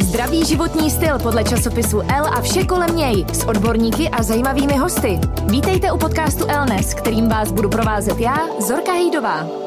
Zdravý životní styl podle časopisu L a vše kolem něj s odborníky a zajímavými hosty. Vítejte u podcastu Elnes, kterým vás budu provázet já, Zorka Hejdová.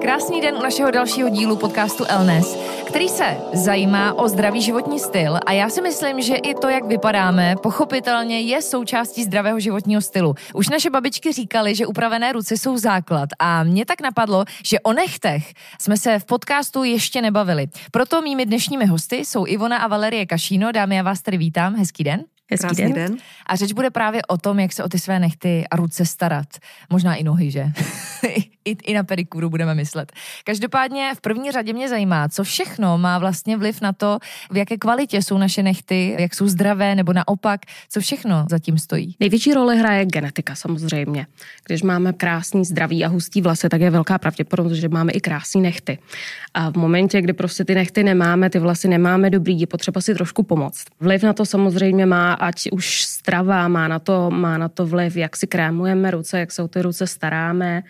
Krásný den u našeho dalšího dílu podcastu Elnes, který se zajímá o zdravý životní styl a já si myslím, že i to, jak vypadáme, pochopitelně je součástí zdravého životního stylu. Už naše babičky říkaly, že upravené ruce jsou základ a mě tak napadlo, že o nechtech jsme se v podcastu ještě nebavili. Proto mými dnešními hosty jsou Ivona a Valerie Kašíno. Dámy, já vás tady vítám. Hezký den. Hezký Krásný den. den. A řeč bude právě o tom, jak se o ty své nechty a ruce starat. Možná i nohy, že? I, I na pedikuru budeme myslet. Každopádně v první řadě mě zajímá, co všechno má vlastně vliv na to, v jaké kvalitě jsou naše nechty, jak jsou zdravé nebo naopak, co všechno zatím stojí. Největší roli hraje genetika samozřejmě. Když máme krásný, zdravý a hustý vlasy, tak je velká pravděpodobnost, že máme i krásné nechty. A v momentě, kdy prostě ty nechty nemáme, ty vlasy nemáme dobrý, je potřeba si trošku pomoct. Vliv na to samozřejmě má ať už strava má na to, má na to vliv, jak si krémujeme ruce, jak se o ty ruce staráme.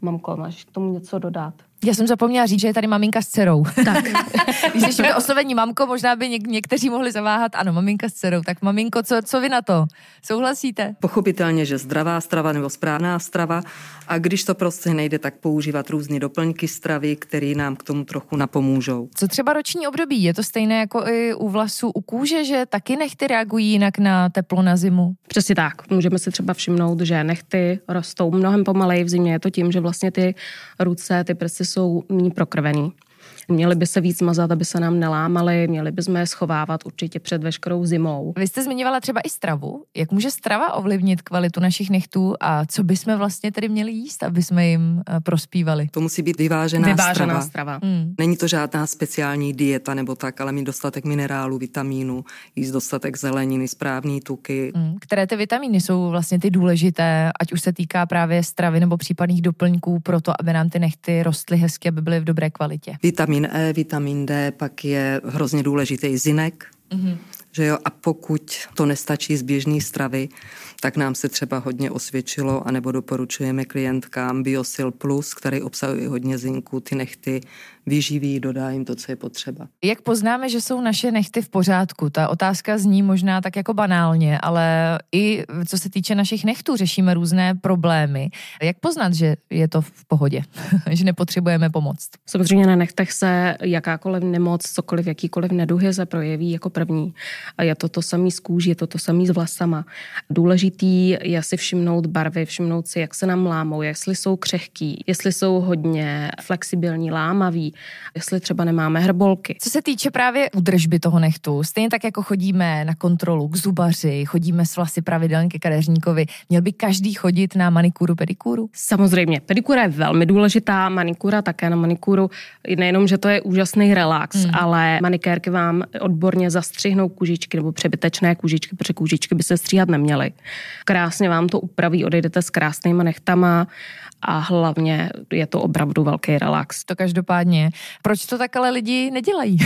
Mamko, máš k tomu něco dodat? Já jsem zapomněla říct, že je tady maminka s dcerou. Tak. Když ještě oslovení mamko, možná by něk- někteří mohli zaváhat, ano, maminka s dcerou. Tak maminko, co, co vy na to? Souhlasíte? Pochopitelně, že zdravá strava nebo správná strava. A když to prostě nejde, tak používat různé doplňky stravy, které nám k tomu trochu napomůžou. Co třeba roční období? Je to stejné jako i u vlasů, u kůže, že taky nechty reagují jinak na teplo na zimu? Přesně tak. Můžeme si třeba všimnout, že nechty rostou mnohem pomalej v zimě. Je to tím, že vlastně ty ruce, ty prsty jsou méně prokrvený. Měli by se víc mazat, aby se nám nelámaly, měli bychom je schovávat určitě před veškerou zimou. Vy jste zmiňovala třeba i stravu. Jak může strava ovlivnit kvalitu našich nechtů a co bychom vlastně tedy měli jíst, aby jsme jim eh, prospívali? To musí být vyvážená, vyvážená strava. strava. Hmm. Není to žádná speciální dieta nebo tak, ale mít dostatek minerálu, vitamínu, jíst dostatek zeleniny, správný tuky. Hmm. Které ty vitamíny jsou vlastně ty důležité, ať už se týká právě stravy nebo případných doplňků pro to, aby nám ty nechty rostly hezky, aby byly v dobré kvalitě? Vitamín vitamin E, vitamin D, pak je hrozně důležitý zinek, mm-hmm. že jo, a pokud to nestačí z běžné stravy, tak nám se třeba hodně osvědčilo, anebo doporučujeme klientkám Biosil Plus, který obsahuje hodně zinku, ty nechty vyživí, dodá jim to, co je potřeba. Jak poznáme, že jsou naše nechty v pořádku? Ta otázka zní možná tak jako banálně, ale i co se týče našich nechtů, řešíme různé problémy. Jak poznat, že je to v pohodě, že nepotřebujeme pomoc? Samozřejmě na nechtech se jakákoliv nemoc, cokoliv, jakýkoliv neduhy se projeví jako první. A je to to samý z kůží, je to to samý s vlasama. Důležitý důležitý je si všimnout barvy, všimnout si, jak se nám lámou, jestli jsou křehký, jestli jsou hodně flexibilní, lámavý, jestli třeba nemáme hrbolky. Co se týče právě udržby toho nechtu, stejně tak jako chodíme na kontrolu k zubaři, chodíme s vlasy pravidelně ke kadeřníkovi, měl by každý chodit na manikuru, pedikuru? Samozřejmě, pedikura je velmi důležitá, manikura také na manikuru, nejenom, že to je úžasný relax, hmm. ale manikérky vám odborně zastřihnou kůžičky nebo přebytečné kůžičky, protože kůžičky by se stříhat neměly. Krásně vám to upraví, odejdete s krásnýma nechtama a hlavně je to opravdu velký relax. To každopádně. Proč to tak ale lidi nedělají?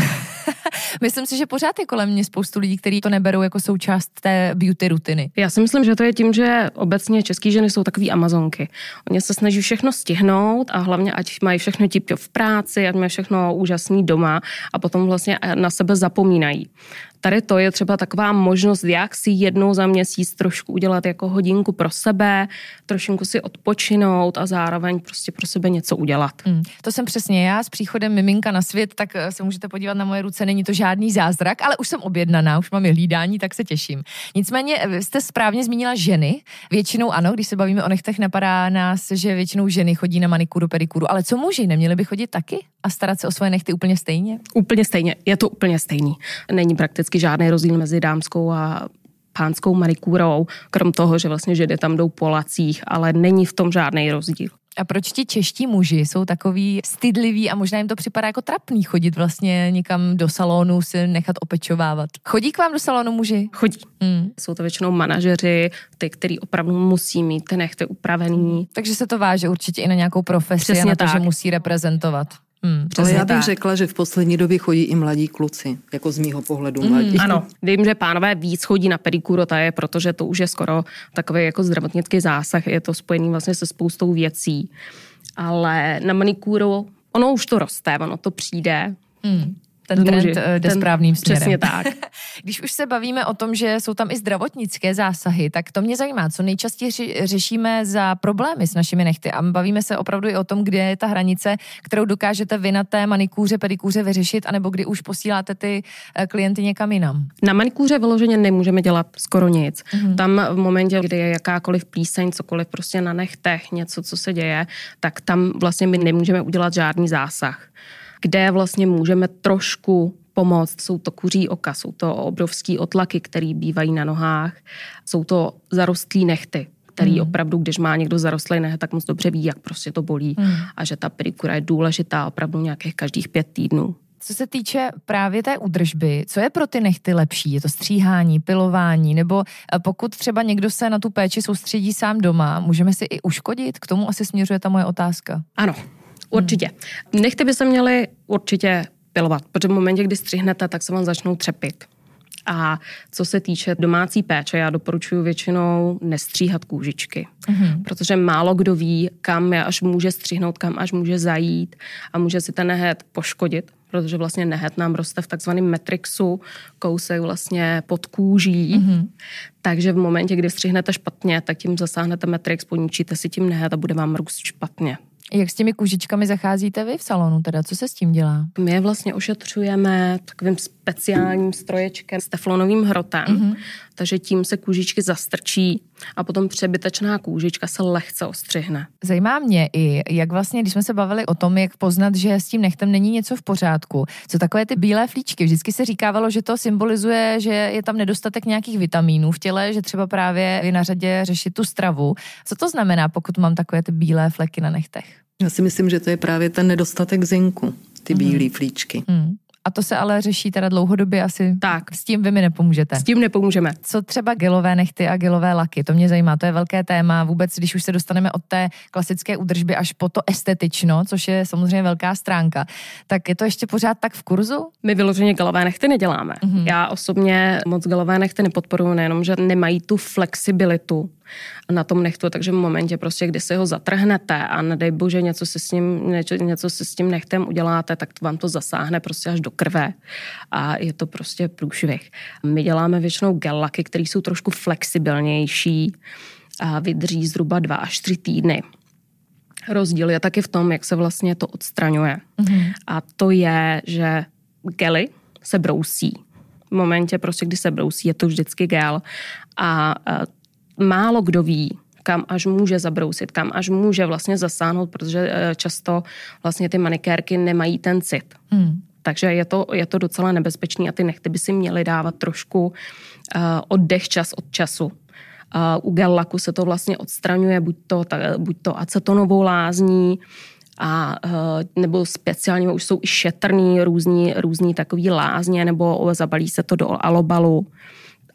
myslím si, že pořád je kolem mě spoustu lidí, kteří to neberou jako součást té beauty rutiny. Já si myslím, že to je tím, že obecně český ženy jsou takové amazonky. Oni se snaží všechno stihnout a hlavně, ať mají všechno tip v práci, ať mají všechno úžasný doma a potom vlastně na sebe zapomínají tady to je třeba taková možnost, jak si jednou za měsíc trošku udělat jako hodinku pro sebe, trošinku si odpočinout a zároveň prostě pro sebe něco udělat. Mm, to jsem přesně já. S příchodem miminka na svět, tak eh, se můžete podívat na moje ruce, není to žádný zázrak, ale už jsem objednaná, už mám je hlídání, tak se těším. Nicméně eh, jste správně zmínila ženy. Většinou ano, když se bavíme o nechtech, napadá nás, že většinou ženy chodí na manikuru, pedikuru, ale co muži, neměli by chodit taky? a starat se o svoje nechty úplně stejně? Úplně stejně, je to úplně stejný. Není prakticky žádný rozdíl mezi dámskou a pánskou marikurou, krom toho, že vlastně ženy tam jdou po lacích, ale není v tom žádný rozdíl. A proč ti čeští muži jsou takový stydliví a možná jim to připadá jako trapný chodit vlastně někam do salonu si nechat opečovávat? Chodí k vám do salonu muži? Chodí. Hmm. Jsou to většinou manažeři, ty, který opravdu musí mít ty nechty upravený. Takže se to váže určitě i na nějakou profesi Přesně a na to, tak. že musí reprezentovat. Hmm, Ale já bych tak. řekla, že v poslední době chodí i mladí kluci, jako z mýho pohledu hmm, mladí. ano, vím, že pánové víc chodí na pedikuro, ta je, protože to už je skoro takový jako zdravotnický zásah, je to spojený vlastně se spoustou věcí. Ale na manikúru, ono už to roste, ono to přijde. Hmm ten trend muži. Eh, jde ten, správným směrem. Přesně tak. Když už se bavíme o tom, že jsou tam i zdravotnické zásahy, tak to mě zajímá, co nejčastěji řešíme za problémy s našimi nechty. A bavíme se opravdu i o tom, kde je ta hranice, kterou dokážete vy na té manikůře, pedikůře vyřešit, anebo kdy už posíláte ty eh, klienty někam jinam. Na manikůře vyloženě nemůžeme dělat skoro nic. Mm-hmm. Tam v momentě, kdy je jakákoliv plíseň, cokoliv prostě na nechtech, něco, co se děje, tak tam vlastně my nemůžeme udělat žádný zásah kde vlastně můžeme trošku pomoct. Jsou to kuří oka, jsou to obrovský otlaky, které bývají na nohách, jsou to zarostlý nechty, který hmm. opravdu, když má někdo zarostlý nehet, tak moc dobře ví, jak prostě to bolí hmm. a že ta pedikura je důležitá opravdu nějakých každých pět týdnů. Co se týče právě té údržby, co je pro ty nechty lepší? Je to stříhání, pilování, nebo eh, pokud třeba někdo se na tu péči soustředí sám doma, můžeme si i uškodit? K tomu asi směřuje ta moje otázka. Ano, Hmm. Určitě. Hmm. Nechty by se měly určitě pilovat, protože v momentě, kdy střihnete, tak se vám začnou třepit. A co se týče domácí péče, já doporučuji většinou nestříhat kůžičky, mm-hmm. protože málo kdo ví, kam je až může střihnout, kam až může zajít a může si ten nehet poškodit, protože vlastně nehet nám roste v takzvaném metrixu, kousek vlastně pod kůží. Mm-hmm. Takže v momentě, kdy střihnete špatně, tak tím zasáhnete metrix, poničíte si tím nehet a bude vám růst špatně. Jak s těmi kůžičkami zacházíte vy v salonu teda? Co se s tím dělá? My je vlastně ošetřujeme takovým speciálním stroječkem s teflonovým hrotem, mm-hmm. takže tím se kůžičky zastrčí a potom přebytečná kůžička se lehce ostřihne. Zajímá mě i, jak vlastně, když jsme se bavili o tom, jak poznat, že s tím nechtem není něco v pořádku, co takové ty bílé flíčky, vždycky se říkávalo, že to symbolizuje, že je tam nedostatek nějakých vitamínů v těle, že třeba právě je na řadě řešit tu stravu. Co to znamená, pokud mám takové ty bílé fleky na nechtech? Já si myslím, že to je právě ten nedostatek zinku, ty mm. bílé flíčky. Mm. A to se ale řeší teda dlouhodobě asi. Tak. S tím vy mi nepomůžete. S tím nepomůžeme. Co třeba gelové nechty a gelové laky? To mě zajímá, to je velké téma. Vůbec, když už se dostaneme od té klasické údržby až po to estetično, což je samozřejmě velká stránka, tak je to ještě pořád tak v kurzu? My vyloženě gelové nechty neděláme. Mm-hmm. Já osobně moc gelové nechty nepodporuji, nejenom, že nemají tu flexibilitu, a na tom nechtu, takže v momentě prostě, kdy si ho zatrhnete a nedej bože něco si s ním, něco, něco si s tím nechtem uděláte, tak vám to zasáhne prostě až do krve a je to prostě průšvih. My děláme většinou gelaky, které jsou trošku flexibilnější a vydrží zhruba dva až tři týdny. Rozdíl je taky v tom, jak se vlastně to odstraňuje. Mm-hmm. A to je, že gely se brousí. V momentě, prostě, kdy se brousí, je to vždycky gel. A málo kdo ví, kam až může zabrousit, kam až může vlastně zasáhnout, protože eh, často vlastně ty manikérky nemají ten cit. Hmm. Takže je to, je to docela nebezpečný a ty nechty by si měly dávat trošku uh, oddech čas od času. Uh, u gel laku se to vlastně odstraňuje buď to, ta, buď to acetonovou lázní, a nebo speciálně už jsou i šetrný různý, různý takový lázně, nebo zabalí se to do alobalu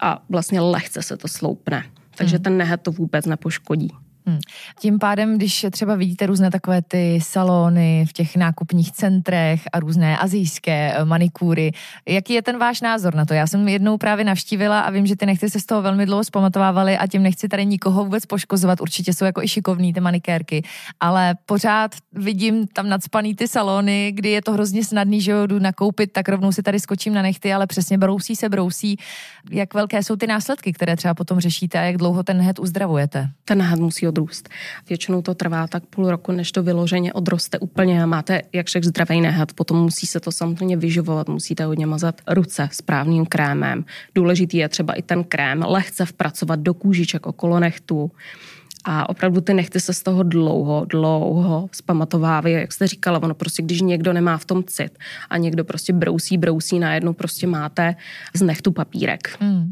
a vlastně lehce se to sloupne takže mhm. ten nehet to vůbec nepoškodí. Hmm. Tím pádem, když třeba vidíte různé takové ty salony v těch nákupních centrech a různé azijské eh, manikúry, jaký je ten váš názor na to? Já jsem jednou právě navštívila a vím, že ty nechci se z toho velmi dlouho zpamatovávaly a tím nechci tady nikoho vůbec poškozovat. Určitě jsou jako i šikovní ty manikérky, ale pořád vidím tam nadspaný ty salony, kdy je to hrozně snadný, že jdu nakoupit, tak rovnou si tady skočím na nechty, ale přesně brousí se brousí. Jak velké jsou ty následky, které třeba potom řešíte a jak dlouho ten het uzdravujete? Ten het musí od odrůst. Většinou to trvá tak půl roku, než to vyloženě odroste úplně a máte jak všech zdravý nehat. Potom musí se to samozřejmě vyživovat, musíte hodně mazat ruce správným krémem. Důležitý je třeba i ten krém lehce vpracovat do kůžiček okolo nechtů a opravdu ty nechty se z toho dlouho, dlouho zpamatovávají. Jak jste říkala, ono prostě, když někdo nemá v tom cit a někdo prostě brousí, brousí, najednou prostě máte z nechtu papírek. Hmm.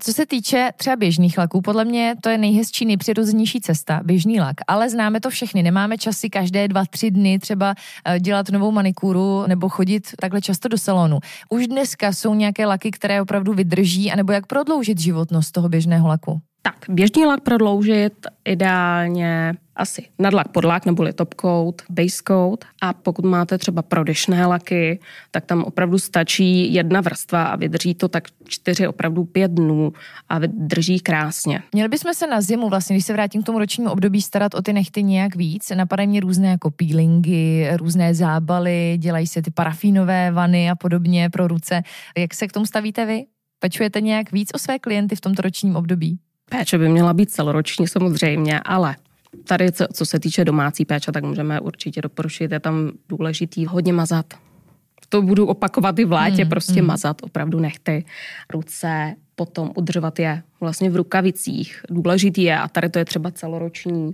Co se týče třeba běžných laků, podle mě to je nejhezčí, nejpřirozenější cesta, běžný lak, ale známe to všechny. Nemáme časy každé dva, tři dny třeba eh, dělat novou manikuru nebo chodit takhle často do salonu. Už dneska jsou nějaké laky, které opravdu vydrží, anebo jak prodloužit životnost toho běžného laku? Tak, běžný lak prodloužit ideálně asi nadlak podlak neboli top coat, base coat a pokud máte třeba prodyšné laky, tak tam opravdu stačí jedna vrstva a vydrží to tak čtyři, opravdu pět dnů a vydrží krásně. Měli bychom se na zimu, vlastně, když se vrátím k tomu ročnímu období, starat o ty nechty nějak víc. Napadají mě různé jako peelingy, různé zábaly, dělají se ty parafínové vany a podobně pro ruce. Jak se k tomu stavíte vy? Pečujete nějak víc o své klienty v tomto ročním období? Péče by měla být celoroční samozřejmě, ale tady, co se týče domácí péče, tak můžeme určitě doporučit, je tam důležitý hodně mazat. To budu opakovat i v létě, hmm, prostě hmm. mazat opravdu nechty, ruce, potom udržovat je vlastně v rukavicích. Důležitý je, a tady to je třeba celoroční,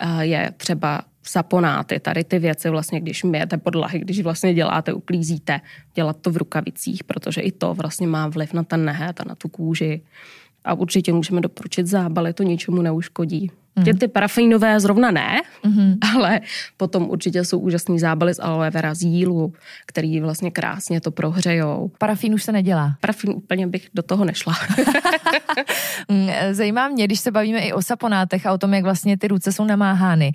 eh, je třeba saponáty, tady ty věci vlastně, když myjete podlahy, když vlastně děláte, uklízíte, dělat to v rukavicích, protože i to vlastně má vliv na ten nehet a na tu kůži a určitě můžeme doporučit zábal, to ničemu neuškodí. Mm. Ty, ty parafínové zrovna ne, mm. ale potom určitě jsou úžasný zábaly z aloe vera z jílu, který vlastně krásně to prohřejou. Parafín už se nedělá. Parafín úplně bych do toho nešla. Mm, zajímá mě, když se bavíme i o saponátech a o tom, jak vlastně ty ruce jsou namáhány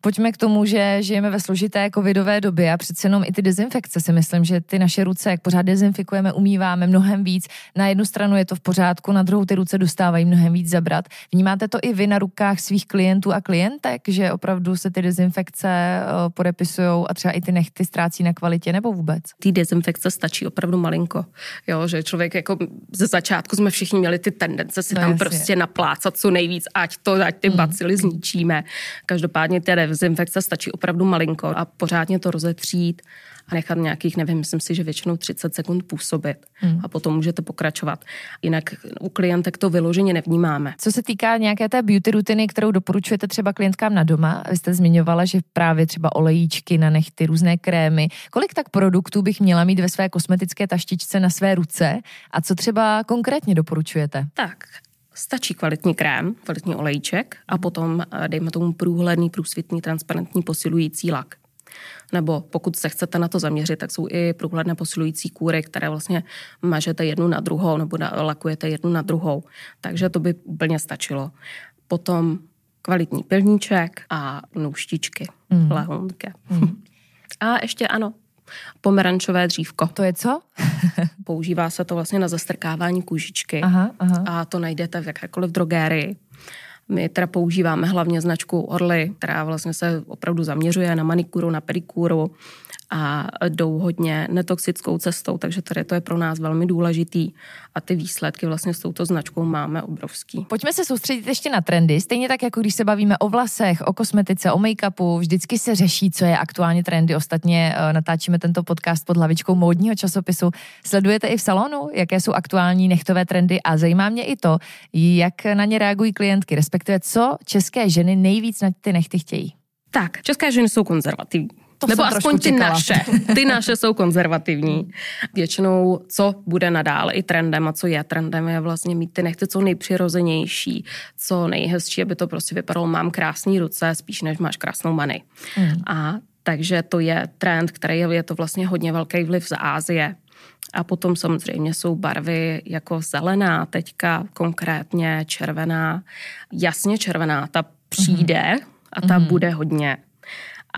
pojďme k tomu, že žijeme ve složité covidové době a přece jenom i ty dezinfekce si myslím, že ty naše ruce, jak pořád dezinfikujeme, umýváme mnohem víc. Na jednu stranu je to v pořádku, na druhou ty ruce dostávají mnohem víc zabrat. Vnímáte to i vy na rukách svých klientů a klientek, že opravdu se ty dezinfekce eh, podepisují a třeba i ty nechty ztrácí na kvalitě nebo vůbec? Ty dezinfekce stačí opravdu malinko. Jo, že člověk jako ze začátku jsme všichni měli ty tendence si no, tam jasně. prostě naplácat co nejvíc, ať to, ať ty mhm. bacily hmm. zničíme. Každopádně tedy dezinfekce stačí opravdu malinko a pořádně to rozetřít a nechat nějakých, nevím, myslím si, že většinou 30 sekund působit hmm. a potom můžete pokračovat. Jinak u klientek to vyloženě nevnímáme. Co se týká nějaké té beauty rutiny, kterou doporučujete třeba klientkám na doma, vy jste zmiňovala, že právě třeba olejíčky na nechty, různé krémy. Kolik tak produktů bych měla mít ve své kosmetické taštičce na své ruce a co třeba konkrétně doporučujete? Tak, Stačí kvalitní krém, kvalitní olejček a potom, eh, dejme tomu, průhledný, průsvitný, transparentní posilující lak. Nebo pokud se chcete na to zaměřit, tak jsou i průhledné posilující kůry, které vlastně mažete jednu na druhou nebo lakujete jednu na druhou. Takže to by úplně stačilo. Potom kvalitní pilníček a nůžtičky, mm. Mm. A ještě ano, Pomerančové dřívko. To je co? Používá se to vlastně na zastrkávání kůžičky aha, aha. a to najdete v jakékoliv drogérii. My teda používáme hlavně značku Orly, která vlastně se opravdu zaměřuje na manikuru, na pedikuru, a jdou hodně netoxickou cestou, takže tady to je pro nás velmi důležitý a ty výsledky vlastně s touto značkou máme obrovský. Pojďme se soustředit ještě na trendy, stejně tak jako když se bavíme o vlasech, o kosmetice, o make-upu, vždycky se řeší, co je aktuálně trendy. Ostatně eh, natáčíme tento podcast pod hlavičkou módního časopisu. Sledujete i v salonu, jaké jsou aktuální nechtové trendy a zajímá mě i to, jak na ně reagují klientky, respektive co české ženy nejvíc na ty nechty chtějí. Tak, české ženy jsou konzervativní to Nebo aspoň ty čekala. naše. Ty naše jsou konzervativní. Většinou, co bude nadále i trendem a co je trendem, je vlastně mít ty nechty co nejpřirozenější, co nejhezčí, aby to prostě vypadalo, mám krásné ruce, spíš než máš krásnou many. Mm. A takže to je trend, který je, je to vlastně hodně velký vliv z Ázie. A potom samozřejmě jsou barvy jako zelená, teďka konkrétně červená. Jasně červená, ta přijde mm. a ta mm. bude hodně.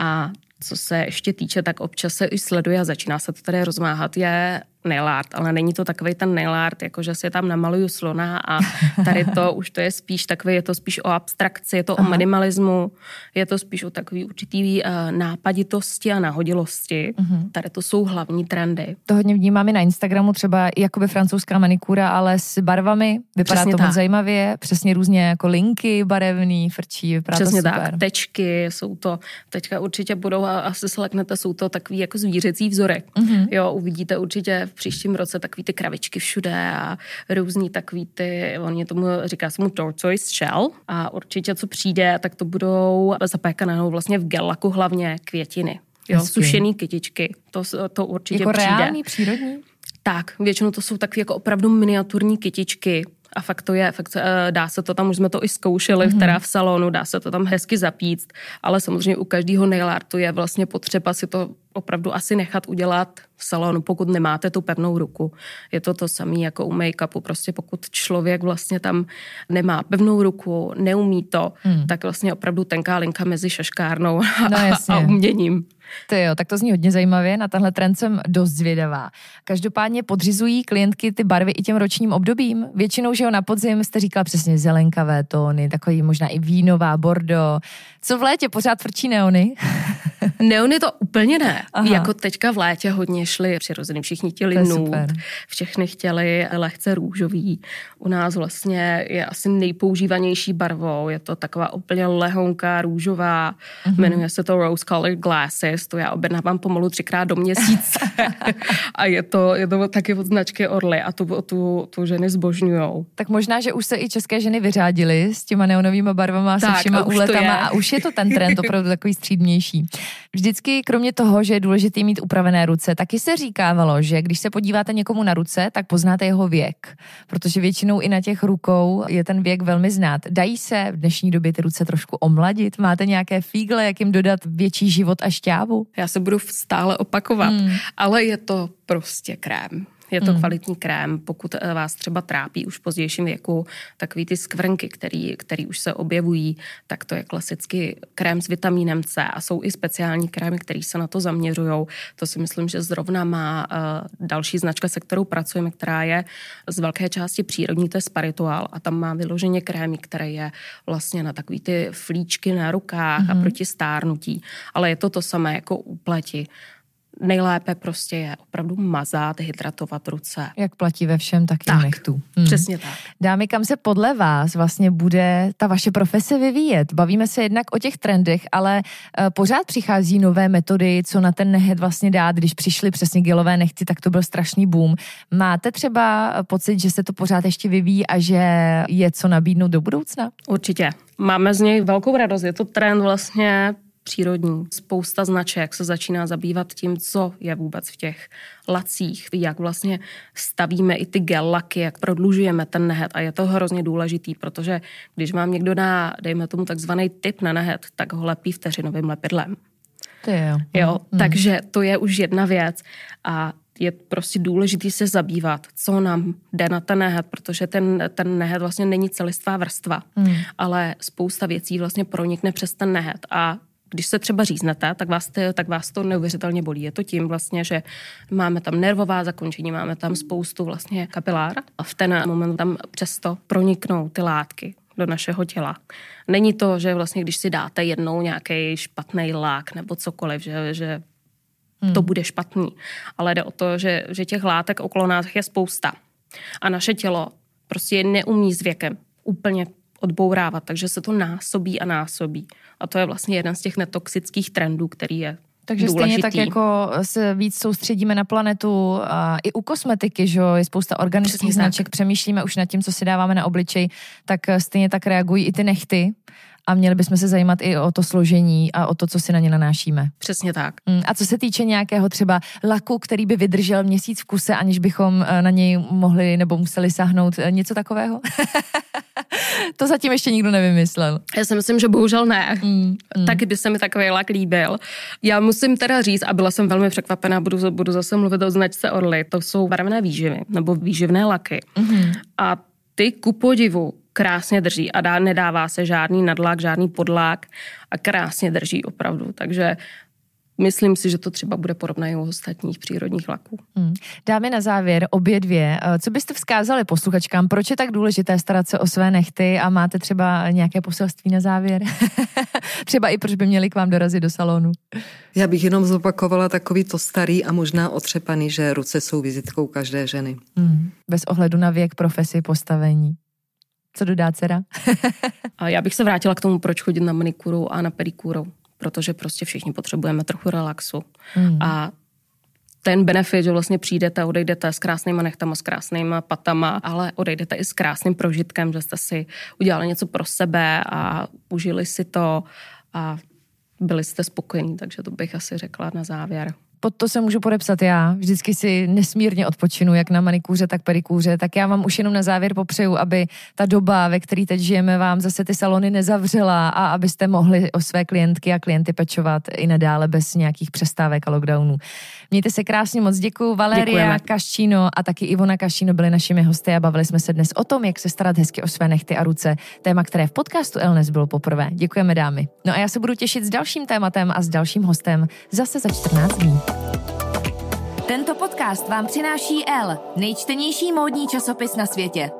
A co se ještě týče, tak občas se i sleduje a začíná se to tady rozmáhat, je nail art, ale není to takový ten nail art, jako že si tam namaluju slona a tady to už to je spíš takový, je to spíš o abstrakci, je to Aha. o minimalismu, je to spíš o takový určitý uh, nápaditosti a nahodilosti. Uh-huh. Tady to jsou hlavní trendy. To hodně vnímáme na Instagramu, třeba jakoby francouzská manikura, ale s barvami. Vypadá přesně to tak. moc zajímavě, přesně různě jako linky barevný, frčí, vypadá přesně to super. tak, tečky, jsou to, teďka určitě budou, asi leknete, jsou to takový jako zvířecí vzory. Uh-huh. Jo, uvidíte určitě příštím roce takový ty kravičky všude a různý takový ty, on je tomu, říká se mu tortoise shell a určitě co přijde, tak to budou zapékané vlastně v gelaku hlavně květiny. Jo, Hezky. sušený kytičky, to, to určitě jako přijde. Jako reální, přírodní? Tak, většinou to jsou takové jako opravdu miniaturní kytičky, a fakt to je, fakt, eh, dá se to tam, už jsme to i zkoušeli, mm-hmm. teda v salonu, dá se to tam hezky zapíct, ale samozřejmě u každého nail artu je vlastně potřeba si to opravdu asi nechat udělat v salonu, pokud nemáte tu pevnou ruku. Je to to samé jako u make-upu, prostě pokud člověk vlastně tam nemá pevnou ruku, neumí to, mm. tak vlastně opravdu tenká linka mezi šaškárnou no, a, a uměním. To jo, tak to zní hodně zajímavě, na tenhle trend jsem dost zvědavá. Každopádně podřizují klientky ty barvy i těm ročním obdobím. Většinou, že jo, na podzim jste říkala přesně zelenkavé tóny, takový možná i vínová, bordo. Co v létě, pořád frčí neony? Neony to úplně ne. Aha. Jako teďka v létě hodně šli přirozený, všichni chtěli nut, všechny chtěli lehce růžový. U nás vlastně je asi nejpoužívanější barvou, je to taková úplně lehonká růžová, mm-hmm. jmenuje se to Rose color Glasses, to já objednávám pomalu třikrát do měsíce. a je to, je to taky od značky Orly a tu, tu, tu ženy zbožňujou. Tak možná, že už se i české ženy vyřádily s těma neonovými barvama, tak, se všema úletama a už je to ten trend opravdu takový střídnější. Vždycky, kromě toho, že je důležité mít upravené ruce, taky se říkávalo, že když se podíváte někomu na ruce, tak poznáte jeho věk, protože většinou i na těch rukou je ten věk velmi znát. Dají se v dnešní době ty ruce trošku omladit? Máte nějaké fígle, jak jim dodat větší život a šťávu? Já se budu stále opakovat, hmm. ale je to prostě krém. Je to mm. kvalitní krém, pokud eh, vás třeba trápí už v pozdějším věku, takový ty skvrnky, který, který už se objevují, tak to je klasicky krém s vitamínem C a jsou i speciální krémy, které se na to zaměřují. To si myslím, že zrovna má uh, další značka, se kterou pracujeme, která je z velké části přírodní, to je Spiritual a tam má vyloženě krémy, které je vlastně na takový ty flíčky na rukách mm. a mhm. proti stárnutí. Ale je to to samé jako u pleti nejlépe prostě je opravdu mazat, hydratovat ruce. Jak platí ve všem, tak i tak, nechtu. Hmm. Přesně tak. Dámy, kam se podle vás vlastně bude ta vaše profese vyvíjet? Bavíme se jednak o těch trendech, ale eh, pořád přichází nové metody, co na ten nehet vlastně dát. Když přišly přesně gelové Nechci, tak to byl strašný boom. Máte třeba eh, pocit, že se to pořád ještě vyvíjí a že je co nabídnout do budoucna? Určitě. Máme z něj velkou radost. Je to trend vlastně přírodní. Spousta značek se začíná zabývat tím, co je vůbec v těch lacích, jak vlastně stavíme i ty gel laky, jak prodlužujeme ten nehet a je to hrozně důležitý, protože když vám někdo dá, dejme tomu takzvaný tip na nehet, tak ho lepí vteřinovým lepidlem. je, jo. jo no, mm. Takže to je už jedna věc a je prostě důležité se zabývat, co nám jde na ten nehet, protože ten, ten nehet vlastně není celistvá vrstva, mm. ale spousta věcí vlastně pronikne přes ten nehet a když se třeba říznete, tak vás, to, tak vás to neuvěřitelně bolí. Je to tím vlastně, že máme tam nervová zakončení, máme tam spoustu vlastně kapilár a v ten moment tam přesto proniknou ty látky do našeho těla. Není to, že vlastně, když si dáte jednou nějaký špatný lák nebo cokoliv, že, že hmm. to bude špatný. Ale jde o to, že, že těch látek okolo nás je spousta. A naše tělo prostě neumí s věkem úplně odbourávat, takže se to násobí a násobí. A to je vlastně jeden z těch netoxických trendů, který je takže důležitý. stejně tak jako se víc soustředíme na planetu a i u kosmetiky, že je spousta organických Přesně značek, tak. přemýšlíme už nad tím, co si dáváme na obličej, tak eh, stejně tak reagují i ty nechty a měli bychom se zajímat i o to složení a o to, co si na ně nanášíme. Přesně tak. Mm, a co se týče nějakého třeba laku, který by vydržel měsíc v kuse, aniž bychom eh, na něj mohli nebo museli sahnout, eh, něco takového? to zatím ještě nikdo nevymyslel. Já si myslím, že bohužel ne. Mm, mm. Taky by se mi takový lak líbil. Já musím teda říct, a byla jsem velmi překvapená, budu, budu zase mluvit o značce Orly, to jsou barevné výživy, nebo výživné laky. Mm. A ty ku podivu krásně drží a dá, nedává se žádný nadlák, žádný podlák a krásně drží opravdu. Takže myslím si, že to třeba bude podobné i u ostatních přírodních laků. Hmm. Dámy na závěr obě dvě. Eh, co byste vzkázali posluchačkám? Proč je tak důležité starat se o své nechty a máte třeba nějaké poselství na závěr? třeba i proč by měli k vám dorazit do salonu? Já bych jenom zopakovala takový to starý a možná otřepaný, že ruce jsou vizitkou každé ženy. Hmm. Bez ohledu na věk, profesi, postavení. Co dodá dcera? já bych se vrátila k tomu, proč chodit na manikuru a na pedikuru protože prostě všichni potřebujeme trochu relaxu. Mm. A ten benefit, že vlastně přijdete, odejdete s krásnýma nechtama, s krásnýma patama, ale odejdete i s krásným prožitkem, že jste si udělali něco pro sebe a užili si to a byli jste spokojení, takže to bych asi řekla na závěr pod to se můžu podepsat já. Vždycky si nesmírně odpočinu, jak na manikůře, tak pedikůře. Tak já vám už jenom na závěr popřeju, aby ta doba, ve které teď žijeme, vám zase ty salony nezavřela a abyste mohli o své klientky a klienty pečovat i nadále bez nějakých přestávek a lockdownů. Mějte se krásně, moc děkuji. Valeria Kaščíno a taky Ivona Kaščíno byli našimi hosty a bavili jsme se dnes o tom, jak se starat hezky o své nechty a ruce. Téma, které v podcastu Elnes bylo poprvé. Děkujeme dámy. No a já se budu těšit s dalším tématem a s dalším hostem zase za 14 dní. Tento podcast vám přináší L, nejčtenější módní časopis na světě.